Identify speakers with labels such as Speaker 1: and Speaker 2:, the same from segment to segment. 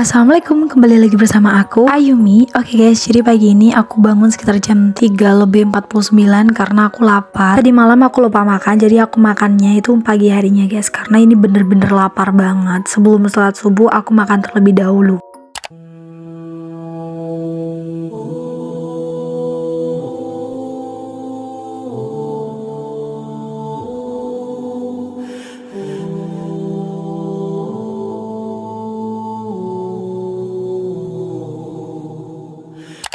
Speaker 1: Assalamualaikum, kembali lagi bersama aku Ayumi Oke okay guys, jadi pagi ini aku bangun sekitar jam 3 lebih 49 karena aku lapar Tadi malam aku lupa makan, jadi aku makannya itu pagi harinya guys Karena ini bener-bener lapar banget Sebelum sholat subuh, aku makan terlebih dahulu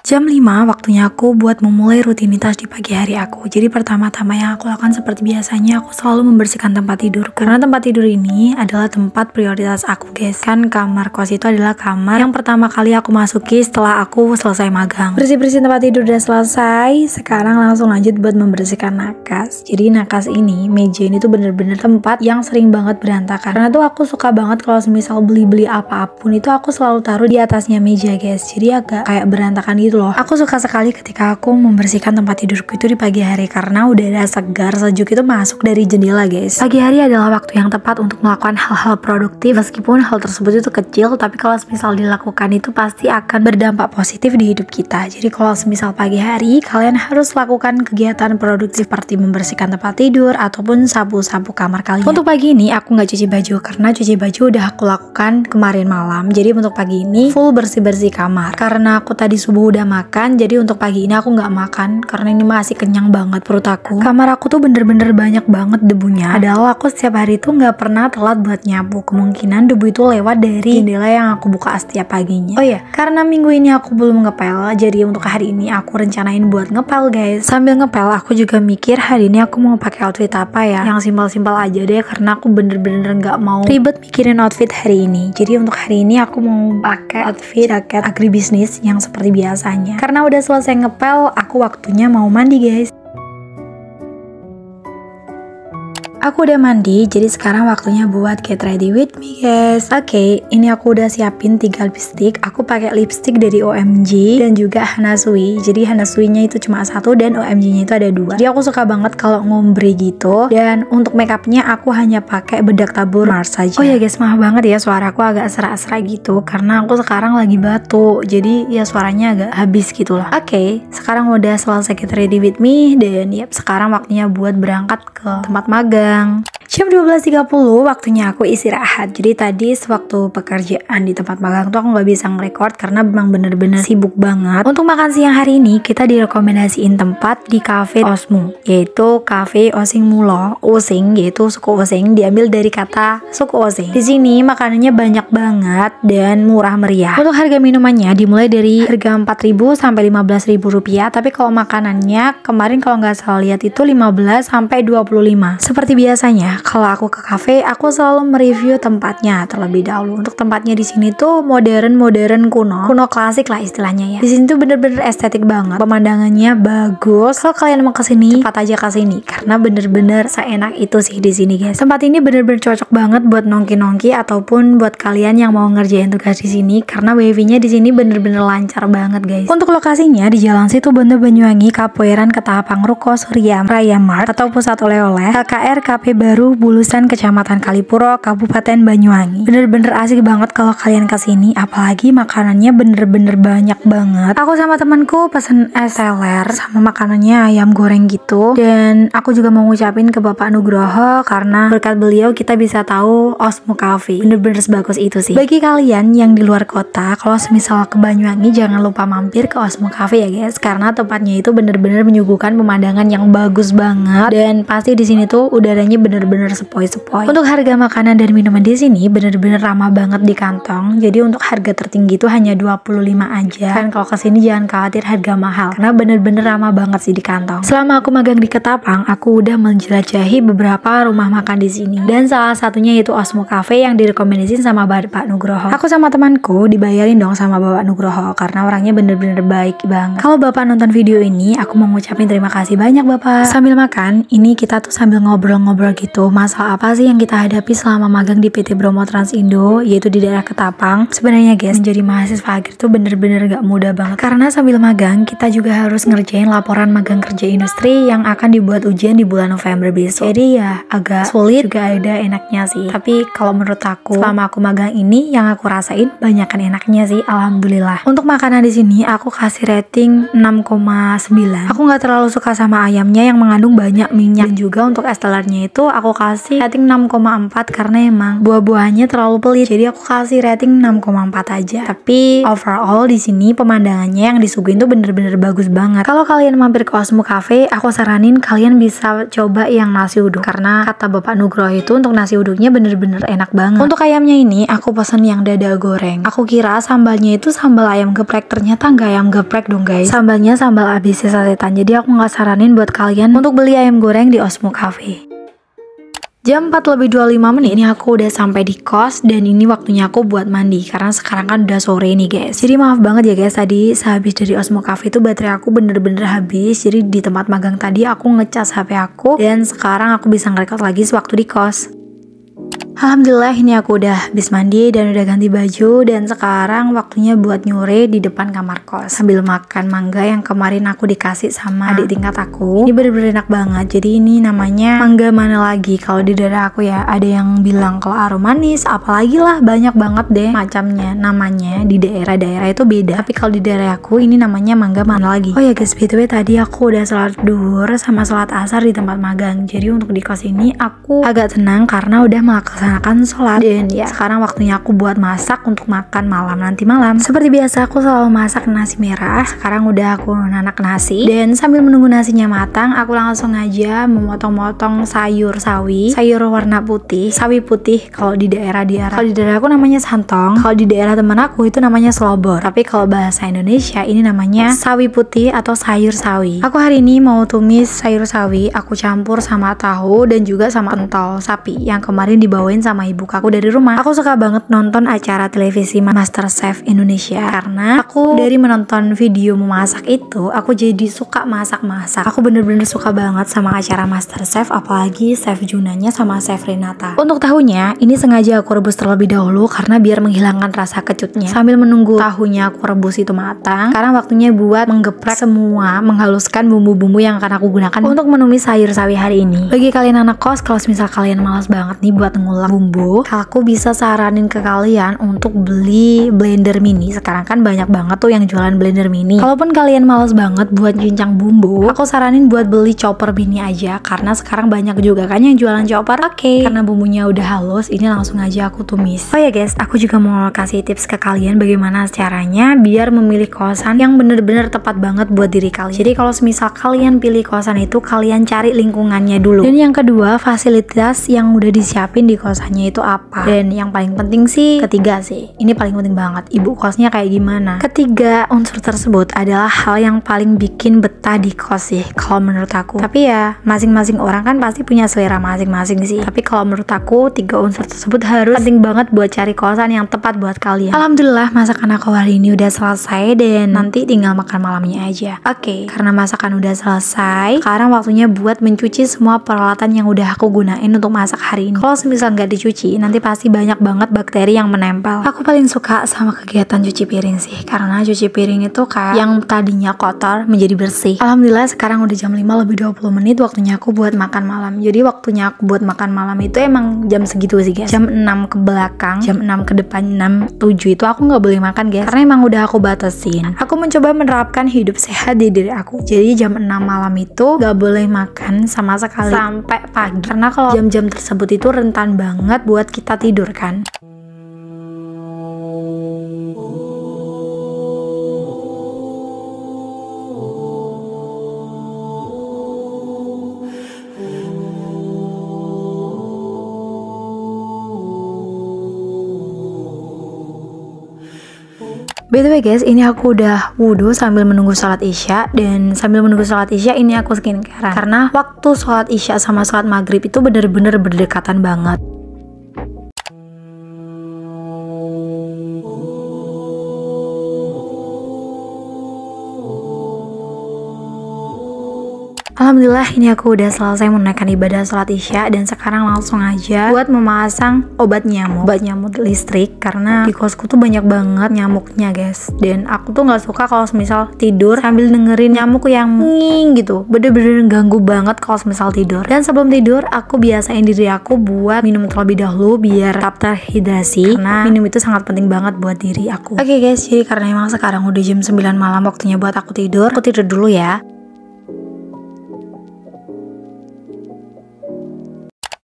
Speaker 1: Jam 5 waktunya aku buat memulai rutinitas di pagi hari aku. Jadi pertama-tama yang aku lakukan seperti biasanya aku selalu membersihkan tempat tidur karena tempat tidur ini adalah tempat prioritas aku, guys. Kan kamar kos itu adalah kamar yang pertama kali aku masuki setelah aku selesai magang. Bersih-bersih tempat tidur udah selesai, sekarang langsung lanjut buat membersihkan nakas. Jadi nakas ini, meja ini tuh bener-bener tempat yang sering banget berantakan. Karena tuh aku suka banget kalau misal beli-beli apapun itu aku selalu taruh di atasnya meja, guys. Jadi agak kayak berantakan gitu gitu loh. Aku suka sekali ketika aku membersihkan tempat tidurku itu di pagi hari karena udah udara segar sejuk itu masuk dari jendela guys. Pagi hari adalah waktu yang tepat untuk melakukan hal-hal produktif meskipun hal tersebut itu kecil tapi kalau misal dilakukan itu pasti akan berdampak positif di hidup kita. Jadi kalau misal pagi hari kalian harus lakukan kegiatan produktif seperti membersihkan tempat tidur ataupun sabu-sabu kamar kalian. Untuk pagi ini aku nggak cuci baju karena cuci baju udah aku lakukan kemarin malam. Jadi untuk pagi ini full bersih-bersih kamar karena aku tadi subuh udah makan, jadi untuk pagi ini aku nggak makan karena ini masih kenyang banget perut aku. Kamar aku tuh bener-bener banyak banget debunya. Padahal aku setiap hari tuh nggak pernah telat buat nyapu. Kemungkinan debu itu lewat dari jendela yang aku buka setiap paginya. Oh ya, karena minggu ini aku belum ngepel, jadi untuk hari ini aku rencanain buat ngepel guys. Sambil ngepel aku juga mikir hari ini aku mau pakai outfit apa ya? Yang simpel-simpel aja deh karena aku bener-bener nggak mau ribet mikirin outfit hari ini. Jadi untuk hari ini aku mau pakai outfit jaket agribisnis yang seperti biasa karena udah selesai ngepel, aku waktunya mau mandi guys. Aku udah mandi, jadi sekarang waktunya buat get ready with me guys. Oke, okay, ini aku udah siapin tiga lipstick. Aku pakai lipstick dari OMG dan juga Hanasui. Jadi Hanasui-nya itu cuma satu dan OMG-nya itu ada dua. Jadi aku suka banget kalau ngombre gitu. Dan untuk makeupnya aku hanya pakai bedak tabur Mars saja. Oh ya guys, maaf banget ya suara aku agak serak-serak gitu karena aku sekarang lagi batuk. Jadi ya suaranya agak habis gitu loh. Oke, okay, sekarang udah selesai get ready with me dan yep, sekarang waktunya buat berangkat ke tempat magang belas Jam 12.30 waktunya aku istirahat. Jadi tadi sewaktu pekerjaan di tempat magang tuh aku gak bisa ngerekord karena memang bener-bener sibuk banget. Untuk makan siang hari ini kita direkomendasiin tempat di Cafe Osmu, yaitu Cafe Osing Mulo. Osing yaitu suku Osing diambil dari kata suku Osing. Di sini makanannya banyak banget dan murah meriah. Untuk harga minumannya dimulai dari harga 4.000 sampai 15.000 rupiah. Tapi kalau makanannya kemarin kalau nggak salah lihat itu 15 sampai 25. Seperti biasa Biasanya kalau aku ke kafe, aku selalu mereview tempatnya terlebih dahulu. Untuk tempatnya di sini tuh modern, modern kuno, kuno klasik lah istilahnya ya. Di sini tuh bener-bener estetik banget, pemandangannya bagus. Kalau kalian mau kesini, cepat aja kesini karena bener-bener seenak itu sih di sini guys. Tempat ini bener-bener cocok banget buat nongki-nongki ataupun buat kalian yang mau ngerjain tugas di sini karena wifi-nya di sini bener-bener lancar banget guys. Untuk lokasinya di Jalan Situ bener Banyuwangi, Kapoeiran, Ketapang, Ruko, Surya, Raya Mart atau pusat oleh-oleh, KKR KP baru Bulusan Kecamatan Kalipuro, Kabupaten Banyuwangi. Bener-bener asik banget kalau kalian kesini, apalagi makanannya bener-bener banyak banget. Aku sama temanku pesen es teler sama makanannya ayam goreng gitu. Dan aku juga mau ngucapin ke Bapak Nugroho karena berkat beliau kita bisa tahu Osmo Coffee. Bener-bener sebagus itu sih. Bagi kalian yang di luar kota, kalau semisal ke Banyuwangi jangan lupa mampir ke Osmo Cafe ya guys, karena tempatnya itu bener-bener menyuguhkan pemandangan yang bagus banget dan pasti di sini tuh udah udaranya bener-bener sepoi-sepoi. Untuk harga makanan dan minuman di sini bener-bener ramah banget di kantong. Jadi untuk harga tertinggi itu hanya 25 aja. Kan kalau kesini jangan khawatir harga mahal karena bener-bener ramah banget sih di kantong. Selama aku magang di Ketapang, aku udah menjelajahi beberapa rumah makan di sini dan salah satunya yaitu Osmo Cafe yang direkomendasin sama Bapak Nugroho. Aku sama temanku dibayarin dong sama Bapak Nugroho karena orangnya bener-bener baik banget. Kalau Bapak nonton video ini, aku mau ngucapin terima kasih banyak Bapak. Sambil makan, ini kita tuh sambil ngobrol ngobrol-ngobrol gitu masalah apa sih yang kita hadapi selama magang di PT Bromo Trans Indo yaitu di daerah Ketapang sebenarnya guys menjadi mahasiswa akhir tuh bener-bener gak mudah banget karena sambil magang kita juga harus ngerjain laporan magang kerja industri yang akan dibuat ujian di bulan November besok jadi ya agak sulit juga ada enaknya sih tapi kalau menurut aku selama aku magang ini yang aku rasain banyakan enaknya sih alhamdulillah untuk makanan di sini aku kasih rating 6,9 aku nggak terlalu suka sama ayamnya yang mengandung banyak minyak dan juga untuk es buahnya itu aku kasih rating 6,4 karena emang buah-buahnya terlalu pelit jadi aku kasih rating 6,4 aja tapi overall di sini pemandangannya yang disuguhin tuh bener-bener bagus banget kalau kalian mampir ke Osmo Cafe aku saranin kalian bisa coba yang nasi uduk karena kata Bapak Nugroho itu untuk nasi uduknya bener-bener enak banget untuk ayamnya ini aku pesen yang dada goreng aku kira sambalnya itu sambal ayam geprek ternyata nggak ayam geprek dong guys sambalnya sambal ABC sasetan jadi aku nggak saranin buat kalian untuk beli ayam goreng di Osmo Cafe Jam 4 lebih 25 menit ini aku udah sampai di kos dan ini waktunya aku buat mandi karena sekarang kan udah sore nih guys. Jadi maaf banget ya guys tadi sehabis dari Osmo Cafe itu baterai aku bener-bener habis. Jadi di tempat magang tadi aku ngecas HP aku dan sekarang aku bisa ngerekod lagi sewaktu di kos. Alhamdulillah ini aku udah habis mandi dan udah ganti baju dan sekarang waktunya buat nyure di depan kamar kos sambil makan mangga yang kemarin aku dikasih sama adik tingkat aku. Ini bener-bener enak banget. Jadi ini namanya mangga mana lagi kalau di daerah aku ya ada yang bilang kalau aroma manis apalagi lah banyak banget deh macamnya namanya di daerah-daerah itu beda. Tapi kalau di daerah aku ini namanya mangga mana lagi. Oh ya guys, btw tadi aku udah sholat duhur sama sholat asar di tempat magang. Jadi untuk di kos ini aku agak tenang karena udah melaksanakan melaksanakan sholat dan ya sekarang waktunya aku buat masak untuk makan malam nanti malam seperti biasa aku selalu masak nasi merah sekarang udah aku nanak nasi dan sambil menunggu nasinya matang aku langsung aja memotong-motong sayur sawi sayur warna putih sawi putih kalau di daerah daerah kalau di daerah aku namanya santong kalau di daerah teman aku itu namanya slobor tapi kalau bahasa Indonesia ini namanya sawi putih atau sayur sawi aku hari ini mau tumis sayur sawi aku campur sama tahu dan juga sama entol sapi yang kemarin dibawain dibawain sama ibu aku dari rumah. Aku suka banget nonton acara televisi Master Chef Indonesia karena aku dari menonton video memasak itu, aku jadi suka masak-masak. Aku bener-bener suka banget sama acara Master Chef apalagi Chef Junanya sama Chef Renata. Untuk tahunya, ini sengaja aku rebus terlebih dahulu karena biar menghilangkan rasa kecutnya. Sambil menunggu tahunya aku rebus itu matang, karena waktunya buat menggeprek semua, menghaluskan bumbu-bumbu yang akan aku gunakan untuk menumis sayur sawi hari ini. Bagi kalian anak kos, kalau misal kalian malas banget nih buat ngulang masalah bumbu, aku bisa saranin ke kalian untuk beli blender mini. Sekarang kan banyak banget tuh yang jualan blender mini. Kalaupun kalian males banget buat cincang bumbu, aku saranin buat beli chopper mini aja karena sekarang banyak juga kan yang jualan chopper. Oke, okay. karena bumbunya udah halus, ini langsung aja aku tumis. Oh ya guys, aku juga mau kasih tips ke kalian bagaimana caranya biar memilih kosan yang bener-bener tepat banget buat diri kalian. Jadi kalau semisal kalian pilih kosan itu, kalian cari lingkungannya dulu. Dan yang kedua, fasilitas yang udah disiapin di kosan kosnya itu apa dan yang paling penting sih ketiga sih ini paling penting banget ibu kosnya kayak gimana ketiga unsur tersebut adalah hal yang paling bikin betah di kos sih kalau menurut aku tapi ya masing-masing orang kan pasti punya selera masing-masing sih tapi kalau menurut aku tiga unsur tersebut harus penting banget buat cari kosan yang tepat buat kalian alhamdulillah masakan aku hari ini udah selesai dan nanti tinggal makan malamnya aja oke okay, karena masakan udah selesai sekarang waktunya buat mencuci semua peralatan yang udah aku gunain untuk masak hari ini kalau semisal nggak nggak dicuci, nanti pasti banyak banget bakteri yang menempel. Aku paling suka sama kegiatan cuci piring sih, karena cuci piring itu kayak yang tadinya kotor menjadi bersih. Alhamdulillah sekarang udah jam 5 lebih 20 menit waktunya aku buat makan malam. Jadi waktunya aku buat makan malam itu emang jam segitu sih guys. Jam 6 ke belakang, jam 6 ke depan, 6, 7 itu aku nggak boleh makan guys. Karena emang udah aku batasin. Aku mencoba menerapkan hidup sehat di diri aku. Jadi jam 6 malam itu nggak boleh makan sama sekali sampai pagi. Karena kalau jam-jam tersebut itu rentan banget banget buat kita tidur kan? By the way guys, ini aku udah wudhu sambil menunggu sholat isya Dan sambil menunggu sholat isya ini aku skincare Karena waktu sholat isya sama sholat maghrib itu bener-bener berdekatan banget Alhamdulillah ini aku udah selesai menunaikan ibadah sholat isya dan sekarang langsung aja buat memasang obat nyamuk, obat nyamuk listrik karena di kosku tuh banyak banget nyamuknya guys. Dan aku tuh nggak suka kalau misal tidur sambil dengerin nyamuk yang nging gitu, bener-bener ganggu banget kalau misal tidur. Dan sebelum tidur aku biasain diri aku buat minum terlebih dahulu biar tetap terhidrasi karena minum itu sangat penting banget buat diri aku. Oke okay guys, jadi karena emang sekarang udah jam 9 malam waktunya buat aku tidur, aku tidur dulu ya.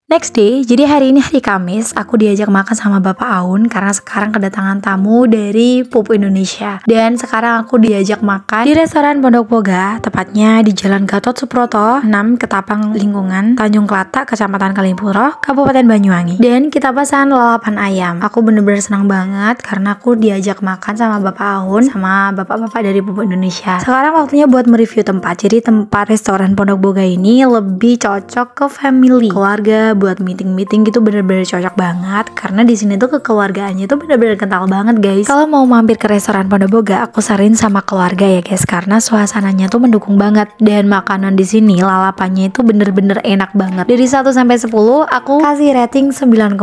Speaker 1: Next day, jadi hari ini hari Kamis, aku diajak makan sama Bapak Aun karena sekarang kedatangan tamu dari Pupu Indonesia. Dan sekarang aku diajak makan di restoran Pondok Boga, tepatnya di Jalan Gatot Suproto, 6 Ketapang Lingkungan, Tanjung Kelata, Kecamatan Kalimpuro, Kabupaten Banyuwangi. Dan kita pesan lalapan ayam. Aku bener-bener senang banget karena aku diajak makan sama Bapak Aun sama Bapak-bapak dari Pupu Indonesia. Sekarang waktunya buat mereview tempat. Jadi tempat restoran Pondok Boga ini lebih cocok ke family, keluarga, buat meeting-meeting gitu bener-bener cocok banget karena di sini tuh kekeluargaannya tuh bener-bener kental banget guys. Kalau mau mampir ke restoran Pondoboga, aku sarin sama keluarga ya guys karena suasananya tuh mendukung banget dan makanan di sini lalapannya itu bener-bener enak banget. Dari 1 sampai 10 aku kasih rating 9,8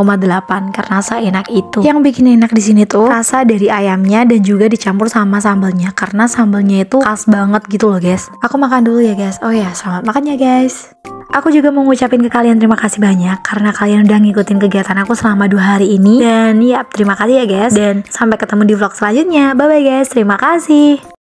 Speaker 1: karena seenak itu. Yang bikin enak di sini tuh rasa dari ayamnya dan juga dicampur sama sambalnya karena sambalnya itu khas banget gitu loh guys. Aku makan dulu ya guys. Oh ya, selamat makan ya guys. Aku juga mau ngucapin ke kalian terima kasih banyak karena kalian udah ngikutin kegiatan aku selama dua hari ini. Dan ya terima kasih ya guys. Dan sampai ketemu di vlog selanjutnya. Bye-bye guys, terima kasih.